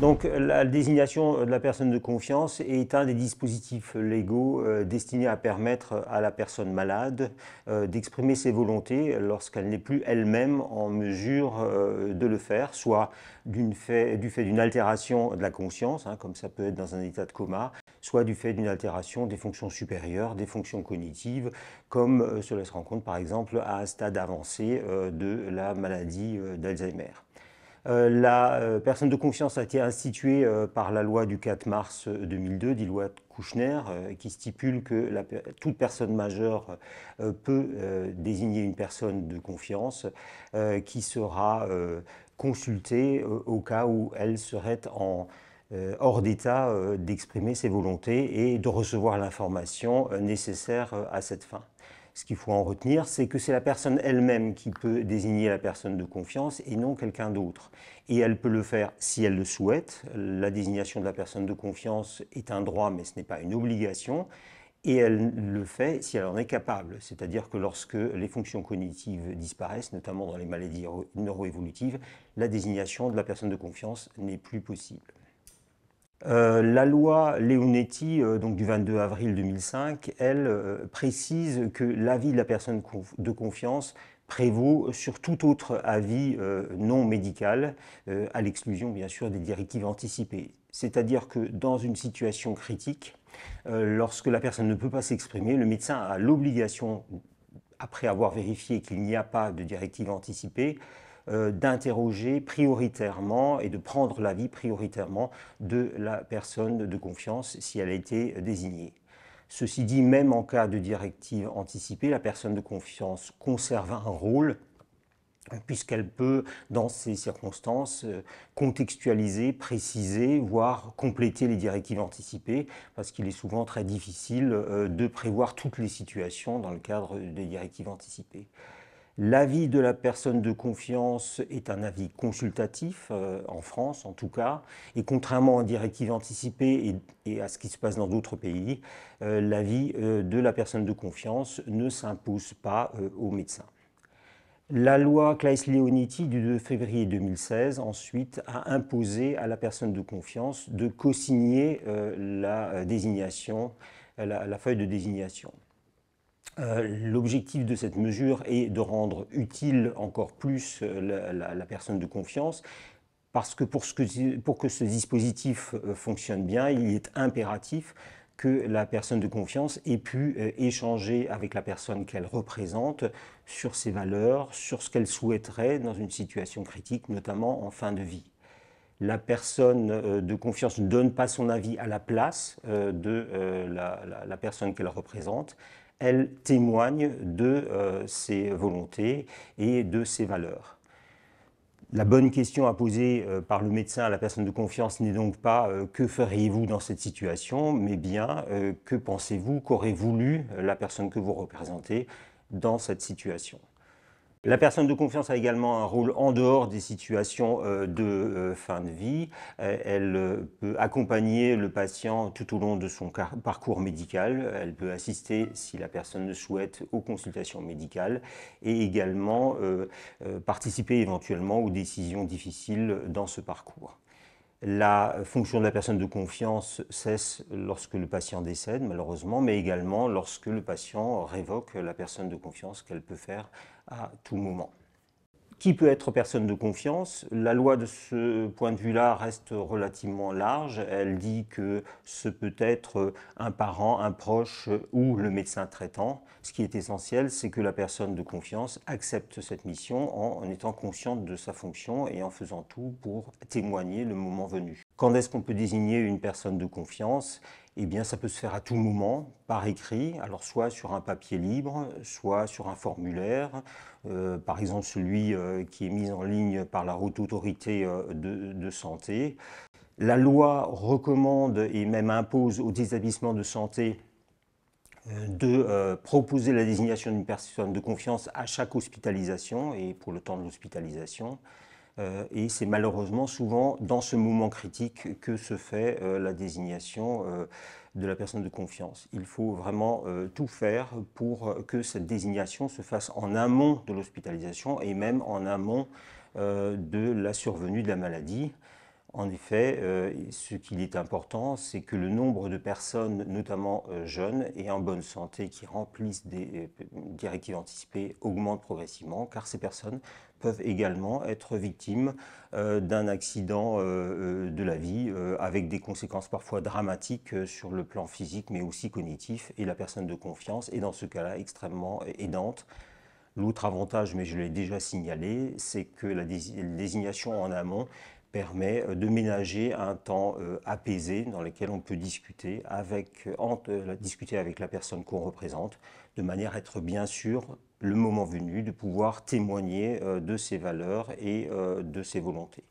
Donc la désignation de la personne de confiance est un des dispositifs légaux euh, destinés à permettre à la personne malade euh, d'exprimer ses volontés lorsqu'elle n'est plus elle-même en mesure euh, de le faire, soit du fait d'une altération de la conscience, hein, comme ça peut être dans un état de coma, soit du fait d'une altération des fonctions supérieures, des fonctions cognitives, comme cela se compte par exemple à un stade avancé de la maladie d'Alzheimer. Euh, la euh, personne de confiance a été instituée euh, par la loi du 4 mars 2002, dit loi Kouchner, qui stipule que toute personne majeure peut désigner une personne de confiance qui sera consultée au cas où elle serait hors d'état d'exprimer ses volontés et de recevoir l'information nécessaire à cette fin. Ce qu'il faut en retenir, c'est que c'est la personne elle-même qui peut désigner la personne de confiance et non quelqu'un d'autre. Et elle peut le faire si elle le souhaite. La désignation de la personne de confiance est un droit, mais ce n'est pas une obligation. Et elle le fait si elle en est capable, c'est-à-dire que lorsque les fonctions cognitives disparaissent, notamment dans les maladies neuroévolutives, la désignation de la personne de confiance n'est plus possible. Euh, la loi Leonetti euh, donc du 22 avril 2005, elle euh, précise que l'avis de la personne de confiance prévaut sur tout autre avis non médical, à l'exclusion bien sûr des directives anticipées. C'est-à-dire que dans une situation critique, lorsque la personne ne peut pas s'exprimer, le médecin a l'obligation après avoir vérifié qu'il n'y a pas de directive anticipée, euh, d'interroger prioritairement et de prendre l'avis prioritairement de la personne de confiance si elle a été désignée. Ceci dit, même en cas de directive anticipée, la personne de confiance conserve un rôle puisqu'elle peut, dans ces circonstances, euh, contextualiser, préciser, voire compléter les directives anticipées, parce qu'il est souvent très difficile euh, de prévoir toutes les situations dans le cadre des directives anticipées. L'avis de la personne de confiance est un avis consultatif, euh, en France en tout cas, et contrairement aux directives anticipées et, à ce qui se passe dans d'autres pays, l'avis de la personne de confiance ne s'impose pas au médecin. La loi Claes-Leonetti du 2 février 2016, ensuite, a imposé à la personne de confiance de co-signer euh, euh, la la, feuille de désignation. Euh, l'objectif de cette mesure est de rendre utile encore plus la, personne de confiance, parce que pour, que ce dispositif fonctionne bien, il est impératif que la personne de confiance ait pu euh, échanger avec la personne qu'elle représente sur ses valeurs, sur ce qu'elle souhaiterait dans une situation critique, notamment en fin de vie. La personne euh, de confiance ne donne pas son avis à la place euh, de la, personne qu'elle représente. Elle témoigne de ses volontés et de ses valeurs. La bonne question à poser euh, par le médecin à la personne de confiance n'est donc pas euh, que feriez-vous dans cette situation, mais bien euh, que pensez-vous qu'aurait voulu la personne que vous représentez dans cette situation. La personne de confiance a également un rôle en dehors des situations euh, de euh, fin de vie. Euh, elle peut accompagner le patient tout au long de son parcours médical. Elle peut assister, si la personne le souhaite, aux consultations médicales et également participer éventuellement aux décisions difficiles dans ce parcours. La fonction de la personne de confiance cesse lorsque le patient décède, malheureusement, mais également lorsque le patient révoque la personne de confiance qu'elle peut faire à tout moment. Qui peut être personne de confiance La loi de ce point de vue-là reste relativement large. Elle dit que ce peut être un parent, un proche ou le médecin traitant. Ce qui est essentiel, c'est que la personne de confiance accepte cette mission en, étant consciente de sa fonction et en faisant tout pour témoigner le moment venu. Quand est-ce qu'on peut désigner une personne de confiance Eh bien, ça peut se faire à tout moment, par écrit, alors soit sur un papier libre, soit sur un formulaire, euh, par exemple celui euh, qui est mis en ligne par la haute autorité euh, de, de, santé. La loi recommande et même impose aux établissements de santé de proposer la désignation d'une personne de confiance à chaque hospitalisation et pour le temps de l'hospitalisation. Euh, et c'est malheureusement souvent dans ce moment critique que se fait euh, la désignation euh, de la personne de confiance. Il faut vraiment tout faire pour que cette désignation se fasse en amont de l'hospitalisation et même en amont de la survenue de la maladie. En effet, euh, ce qu'il est important, c'est que le nombre de personnes, notamment euh, jeunes et en bonne santé, qui remplissent des euh, directives anticipées augmente progressivement, car ces personnes peuvent également être victimes d'un accident de la vie, avec des conséquences parfois dramatiques sur le plan physique, mais aussi cognitif, et la personne de confiance est dans ce cas-là extrêmement aidante. L'autre avantage, mais je l'ai déjà signalé, c'est que la désignation en amont permet euh, de ménager un temps euh, apaisé dans lequel on peut discuter avec, euh, discuter avec la personne qu'on représente, de manière à être bien sûr, le moment venu, de pouvoir témoigner de ses valeurs et de ses volontés.